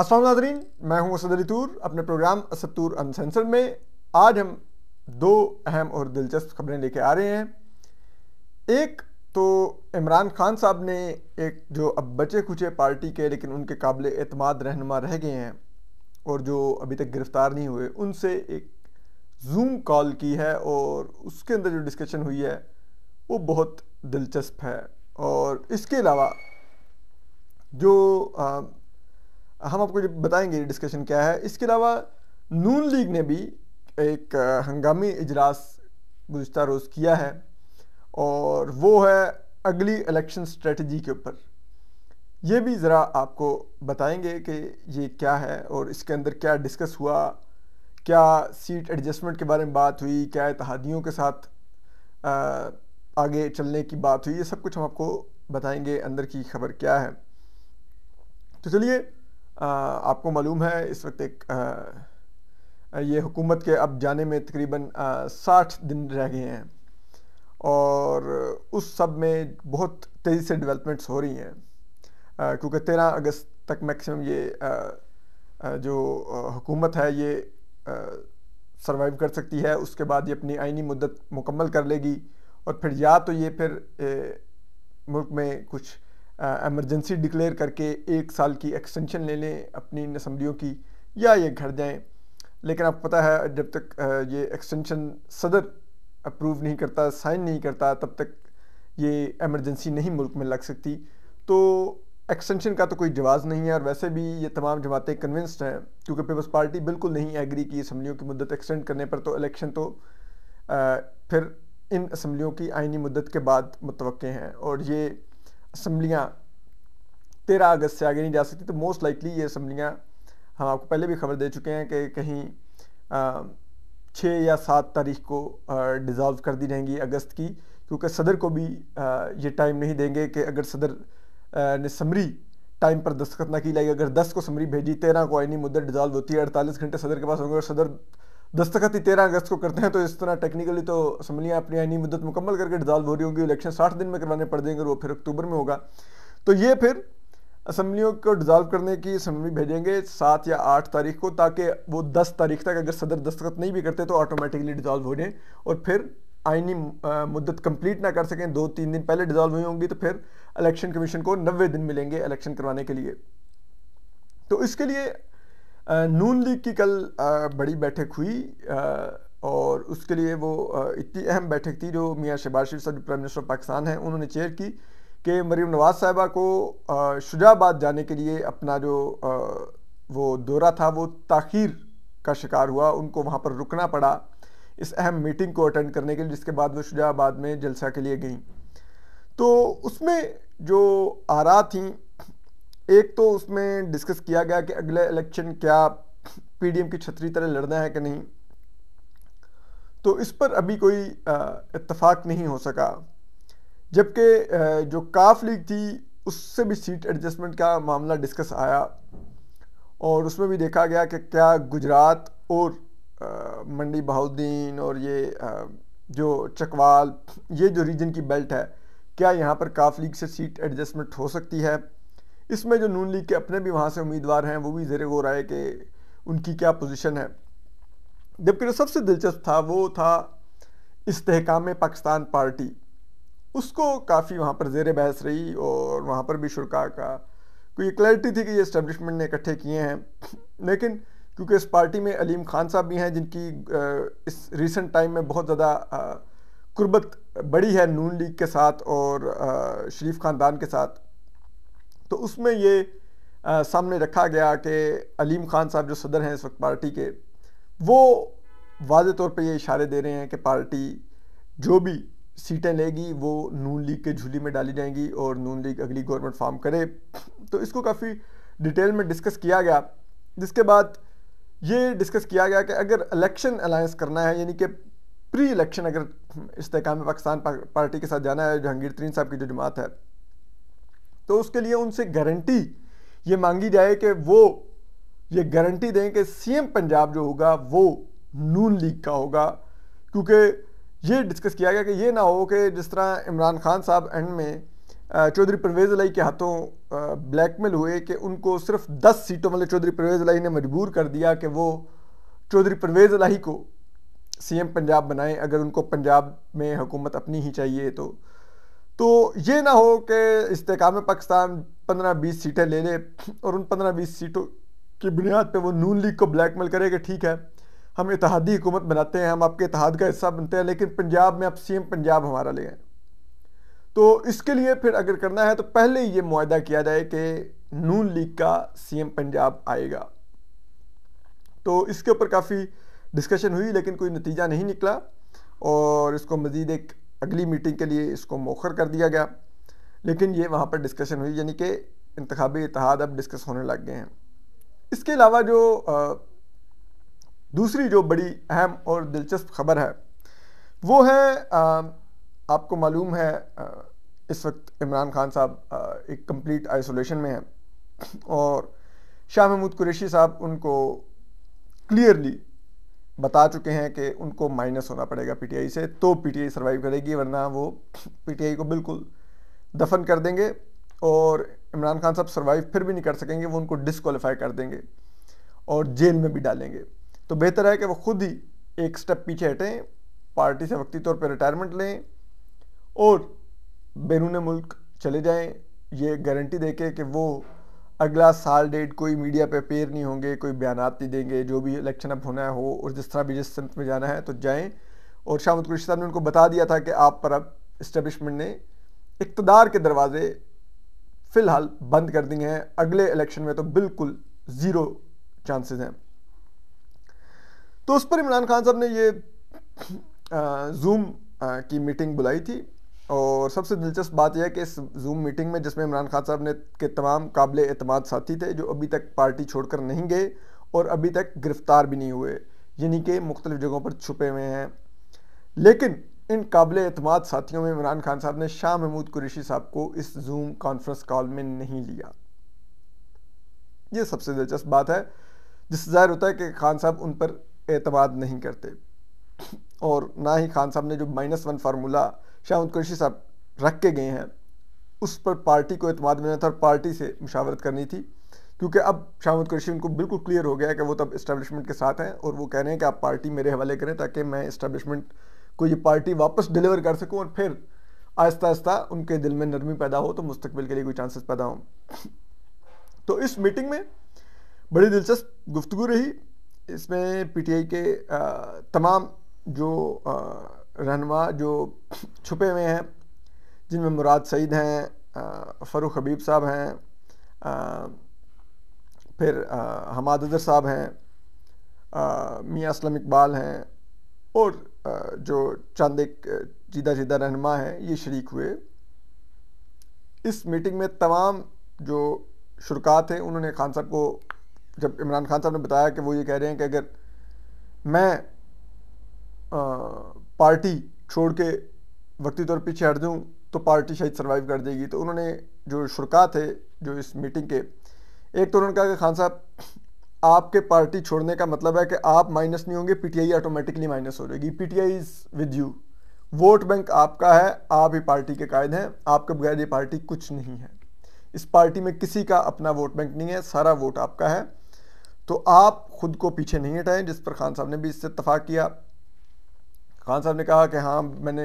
असल नाजरीन मैं हूं असद अली तूर अपने प्रोग्राम असतूर अनसेंसर में आज हम दो अहम और दिलचस्प खबरें लेके आ रहे हैं एक तो इमरान खान साहब ने एक जो अब बचे खुचे पार्टी के लेकिन उनके काबिल अतमाद रहनमा रह गए हैं और जो अभी तक गिरफ़्तार नहीं हुए उनसे एक जूम कॉल की है और उसके अंदर जो डिस्कशन हुई है वो बहुत दिलचस्प है और इसके अलावा जो आ, हम आपको बताएंगे डिस्कशन क्या है इसके अलावा नून लीग ने भी एक हंगामी इजलास गुजत रोज़ किया है और वो है अगली इलेक्शन स्ट्रेटजी के ऊपर ये भी ज़रा आपको बताएंगे कि ये क्या है और इसके अंदर क्या डिस्कस हुआ क्या सीट एडजस्टमेंट के बारे में बात हुई क्या इतिहादियों के साथ आगे चलने की बात हुई ये सब कुछ हम आपको बताएंगे अंदर की खबर क्या है तो चलिए आपको मालूम है इस वक्त एक ये हुकूमत के अब जाने में तकरीबन साठ दिन रह गए हैं और उस सब में बहुत तेज़ी से डेवलपमेंट्स हो रही हैं क्योंकि तेरह अगस्त तक मैक्सिमम ये जो हुकूमत है ये सरवाइव कर सकती है उसके बाद ये अपनी आइनी मुद्दत मुकम्मल कर लेगी और फिर या तो ये फिर ए, मुल्क में कुछ एमरजेंसी डिक्लेयर करके एक साल की एक्सटेंशन ले लें अपनी इन असम्बलियों की या ये घर जाएं लेकिन आपको पता है जब तक ये एक्सटेंशन सदर अप्रूव नहीं करता साइन नहीं करता तब तक ये एमरजेंसी नहीं मुल्क में लग सकती तो एक्सटेंशन का तो कोई जवाब नहीं है और वैसे भी ये तमाम जमातें कन्विंस्ड हैं क्योंकि पीपल्स पार्टी बिल्कुल नहीं एग्री की असम्बलियों की मदद एक्सटेंड करने पर तो इलेक्शन तो आ, फिर इन असम्बलियों की आइनी मदत के बाद मुतव हैं और ये असम्बलियाँ तेरह अगस्त से आगे नहीं जा सकती तो मोस्ट लाइकली ये असम्बलियाँ हम आपको पहले भी खबर दे चुके हैं कि कहीं छः या सात तारीख को डिज़ोल्व कर दी जाएंगी अगस्त की क्योंकि सदर को भी आ, ये टाइम नहीं देंगे कि अगर सदर आ, ने समरी टाइम पर दस्तखत ना की जाएगी अगर दस को समरी भेजी तेरह को आईनी मुद्दत डिज़ॉल्व होती है अड़तालीस घंटे सदर के पास होंगे और सदर दस्तखत ही तेरह अगस्त को करते हैं तो इस तरह टेक्निकली तो असम्बलियाँ अपनी आईनी मुद्दत मुकम्मल करके डिजॉल्व हो रही होंगी इलेक्शन साठ दिन में करवाने पड़ जाएंगे वो फिर अक्टूबर में होगा तो ये फिर असम्बलियों को डिजॉल्व करने की असम्बली भेजेंगे सात या आठ तारीख को ताकि वो दस तारीख तक अगर सदर दस्तखत नहीं भी करते तो ऑटोमेटिकली डिजॉल्व हो जाए और फिर आइनी मुद्दत कंप्लीट ना कर सकें दो तीन दिन पहले डिजॉल्व हुई होंगी तो फिर इलेक्शन कमीशन को नब्बे दिन मिलेंगे इलेक्शन करवाने के लिए तो इसके लिए नून लीग की कल बड़ी बैठक हुई और उसके लिए वो इतनी अहम बैठक थी जो मियाँ शहबाज शरीफ साहब प्राइम मिनिस्टर ऑफ पाकिस्तान हैं उन्होंने चेयर की कि मरीम नवाज साहबा को शुजाबाद जाने के लिए अपना जो वो दौरा था वो ताखिर का शिकार हुआ उनको वहाँ पर रुकना पड़ा इस अहम मीटिंग को अटेंड करने के लिए जिसके बाद वो शुजाबाद में जलसा के लिए गई तो उसमें जो आरा थी एक तो उसमें डिस्कस किया गया कि अगले इलेक्शन क्या पीडीएम की छतरी तरह लड़ना है कि नहीं तो इस पर अभी कोई इतफाक़ नहीं हो सका जबकि जो काफ लीग थी उससे भी सीट एडजस्टमेंट का मामला डिस्कस आया और उसमें भी देखा गया कि क्या गुजरात और मंडी बहाउद्दीन और ये जो चकवाल ये जो रीजन की बेल्ट है क्या यहाँ पर काफ लीग से सीट एडजस्टमेंट हो सकती है इसमें जो नून लीग के अपने भी वहाँ से उम्मीदवार हैं वो भी जेर वो रहा है कि उनकी क्या पोजीशन है जबकि जो सबसे दिलचस्प था वो था इसकाम पाकिस्तान पार्टी उसको काफ़ी वहाँ पर जेर बहस रही और वहाँ पर भी शुरा का कोई क्लैरिटी थी कि ये इस्टेबलिशमेंट ने इकट्ठे किए हैं लेकिन क्योंकि इस पार्टी में अलीम खान साहब भी हैं जिनकी इस रिसेंट टाइम में बहुत ज़्यादा कुर्बत बड़ी है नून लीग के साथ और शरीफ ख़ानदान के साथ तो उसमें ये आ, सामने रखा गया कि अलीम खान साहब जो सदर हैं इस वक्त पार्टी के वो वाज तौर पर ये इशारे दे रहे हैं कि पार्टी जो भी सीटें लेगी वो नून लीग के झूली में डाली जाएंगी और नून लीग अगली गवर्नमेंट फॉर्म करे तो इसको काफ़ी डिटेल में डिस्कस किया गया जिसके बाद ये डिस्कस किया गया कि अगर इलेक्शन अलायंस करना है यानी कि प्री इलेक्शन अगर इस्तेकाम पाकिस्तान पार्टी के साथ जाना है जहांगीर तरीन साहब की जो जमात है तो उसके लिए उनसे गारंटी ये मांगी जाए कि वो ये गारंटी दें कि सीएम पंजाब जो होगा वो नून लीग का होगा क्योंकि ये डिस्कस किया गया कि ये ना हो कि जिस तरह इमरान खान साहब एंड में चौधरी परवेज़ अलाई के हाथों ब्लैकमेल हुए कि उनको सिर्फ 10 सीटों वाले चौधरी परवेज़ अलाई ने मजबूर कर दिया कि वो चौधरी परवेज़ अलाई को सीएम पंजाब बनाएं अगर उनको पंजाब में हुकूमत अपनी ही चाहिए तो तो ये ना हो कि इस्तेकाम पाकिस्तान पंद्रह बीस सीटें ले ले और उन पंद्रह बीस सीटों की बुनियाद पर वो नून लीग को ब्लैकमेल करे कि ठीक है हम इतिहादी हुकूमत बनाते हैं हम आपके इतिहाद का हिस्सा बनते हैं लेकिन पंजाब में आप सी एम पंजाब हमारा ले आए तो इसके लिए फिर अगर करना है तो पहले ही ये माहा किया जाए कि नून लीग का सी एम पंजाब आएगा तो इसके ऊपर काफ़ी डिस्कशन हुई लेकिन कोई नतीजा नहीं निकला और इसको मज़ीद एक अगली मीटिंग के लिए इसको मौखर कर दिया गया लेकिन ये वहाँ पर डिस्कशन हुई यानी कि इंतबी इतिहाद अब डिस्कस होने लग गए हैं इसके अलावा जो दूसरी जो बड़ी अहम और दिलचस्प खबर है वो है आपको मालूम है इस वक्त इमरान खान साहब एक कंप्लीट आइसोलेशन में हैं और शाह महमूद कुरेशी साहब उनको क्लियरली बता चुके हैं कि उनको माइनस होना पड़ेगा पीटीआई से तो पीटीआई सरवाइव करेगी वरना वो पीटीआई को बिल्कुल दफन कर देंगे और इमरान खान साहब सरवाइव फिर भी नहीं कर सकेंगे वो उनको डिसक्वालीफाई कर देंगे और जेल में भी डालेंगे तो बेहतर है कि वो खुद ही एक स्टेप पीछे हटें पार्टी से वक्ती तौर पर रिटायरमेंट लें और बैरून मुल्क चले जाएँ ये गारंटी दे के कि वो अगला साल डेट कोई मीडिया पे पेर नहीं होंगे कोई बयान नहीं देंगे जो भी इलेक्शन अब होना है हो और जिस तरह भी जिस सिंत में जाना है तो जाएँ और शाह मुद्दी साहब ने उनको बता दिया था कि आप पर अब इस्टबलिशमेंट ने इकतदार के दरवाजे फ़िलहाल बंद कर दिए हैं अगले इलेक्शन में तो बिल्कुल ज़ीरो चांसेस हैं तो उस पर इमरान खान साहब ने ये जूम की मीटिंग बुलाई थी और सबसे दिलचस्प बात यह है कि इस जूम मीटिंग में जिसमें इमरान खान साहब ने के तमाम काबिल अतमाद साथी थे जो अभी तक पार्टी छोड़कर नहीं गए और अभी तक गिरफ्तार भी नहीं हुए यानी कि मुख्तलिफ़ जगहों पर छुपे हुए हैं लेकिन इन काबिल अतमाद साथियों में इमरान खान साहब ने शाह महमूद कुरेशी साहब को इस जूम कॉन्फ्रेंस कॉल में नहीं लिया ये सबसे दिलचस्प बात है जिससे ज़ाहिर होता है कि खान साहब उन पर अतमाद नहीं करते और ना ही खान साहब ने जो minus one formula Shah Qureshi sahab रख के गए हैं उस पर पार्टी को अतमाद मिलना था और पार्टी से मुशावरत करनी थी क्योंकि अब शाह कुरैशी उनको बिल्कुल क्लियर हो गया है कि वो तब इस्टेबलिशमेंट के साथ हैं और वो कह रहे हैं कि आप पार्टी मेरे हवाले करें ताकि मैं इस्टेबलिशमेंट को ये पार्टी वापस डिलीवर कर सकूँ और फिर आहिस्ता आहिस्ता उनके दिल में नरमी पैदा हो तो मुस्तबिल के लिए कोई चांसेस पैदा हों तो इस मीटिंग में बड़ी दिलचस्प गुफ्तु रही इसमें पीटीआई के तमाम जो रहनमा जो छुपे हुए हैं जिनमें मुराद सईद हैं फ़रूख हबीब साहब हैं फिर हमाद अदर साहब हैं मियाँ असलम इकबाल हैं और जो चंद एक जीदा जीदा रहनमा हैं ये शरीक हुए इस मीटिंग में तमाम जो शुरुआत थे उन्होंने खान साहब को जब इमरान खान साहब ने बताया कि वो ये कह रहे हैं कि अगर मैं पार्टी छोड़ के वक्ती तौर पीछे हट दूँ तो पार्टी शायद सर्वाइव कर देगी तो उन्होंने जो शुरुआत थे जो इस मीटिंग के एक तो उन्होंने कहा कि खान साहब आपके पार्टी छोड़ने का मतलब है कि आप माइनस नहीं होंगे पीटीआई ऑटोमेटिकली माइनस हो जाएगी PTI is with you vote bank आपका है आप ही पार्टी के कायद हैं आपके बगैर ये पार्टी कुछ नहीं है इस पार्टी में किसी का अपना वोट बैंक नहीं है सारा वोट आपका है तो आप खुद को पीछे नहीं हटाएं जिस पर खान साहब ने भी इससे इतफाक़ किया खान साहब ने कहा कि हाँ मैंने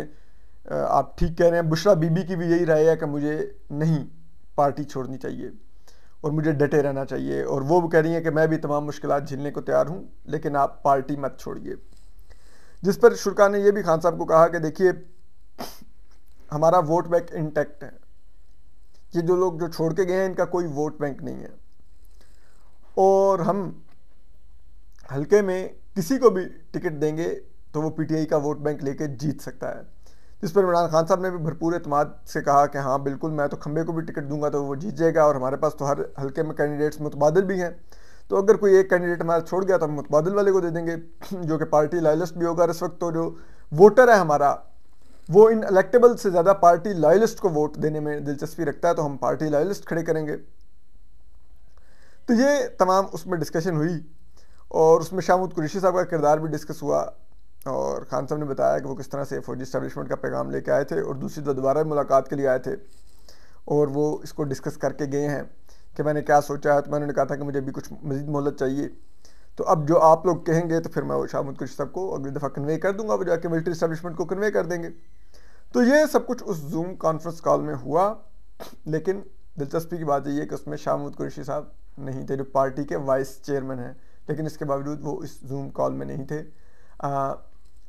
आप ठीक कह रहे हैं बुशरा बीबी की भी यही राय है कि मुझे नहीं पार्टी छोड़नी चाहिए और मुझे डटे रहना चाहिए और वो कह रही हैं कि मैं भी तमाम मुश्किल झेलने को तैयार हूँ लेकिन आप पार्टी मत छोड़िए जिस पर शुरा ने यह भी खान साहब को कहा कि देखिए हमारा वोट बैंक इंटैक्ट है ये जो लोग जो छोड़ के गए हैं इनका कोई वोट बैंक नहीं है और हम हल्के में किसी को भी टिकट देंगे तो वो पीटीआई का वोट बैंक लेके जीत सकता है जिस पर इमरान खान साहब ने भी भरपूर अतमाद से कहा कि हाँ बिल्कुल मैं तो खंबे को भी टिकट दूंगा तो वो जीत जाएगा और हमारे पास तो हर हल्के में कैंडिडेट्स मुतबादल भी हैं तो अगर कोई एक कैंडिडेट हमारा छोड़ गया तो हम मुतबादल वाले को दे देंगे जो कि पार्टी लॉयलिस्ट भी होगा और इस वक्त तो जो वोटर है हमारा वो इन इलेक्टेबल से ज़्यादा पार्टी लॉयलिस्ट को वोट देने में दिलचस्पी रखता है तो हम पार्टी लॉयलिस्ट खड़े करेंगे तो ये तमाम उसमें डिस्कशन हुई और उसमें शामुद कुरेशी साहब का किरदार भी डिस्कस हुआ और खान साहब ने बताया कि वो किस तरह से फौजी इस्टेबलिशमेंट का पैगाम लेके आए थे और दूसरी दोबारा मुलाकात के लिए आए थे और वो इसको डिस्कस करके गए हैं कि मैंने क्या सोचा है तो मैंने कहा था कि मुझे अभी कुछ मज़ीद मोहलत चाहिए तो अब जो आप लोग कहेंगे तो फिर मैं वो शाह साहब को अगली दफ़ा कन्वे कर दूंगा वो जाके मिलिट्री इस्टेबलिशमेंट को कन्वे कर देंगे तो ये सब कुछ उस जूम कॉन्फ्रेंस कॉल में हुआ लेकिन दिलचस्पी की बात यही है कि उसमें शाह महमूद कुरैशी साहब नहीं थे जो पार्टी के वाइस चेयरमैन हैं लेकिन इसके बावजूद वो इस जूम कॉल में नहीं थे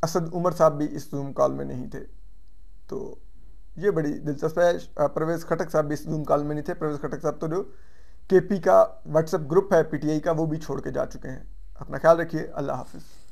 असद उमर साहब भी इस जूम कॉल में नहीं थे तो ये बड़ी दिलचस्प है प्रवेश खटक साहब भी इस जूम कॉल में नहीं थे प्रवेश खटक साहब तो जो के पी का व्हाट्सएप ग्रुप है पीटीआई का वो भी छोड़ के जा चुके हैं अपना ख्याल रखिए अल्लाह हाफिज़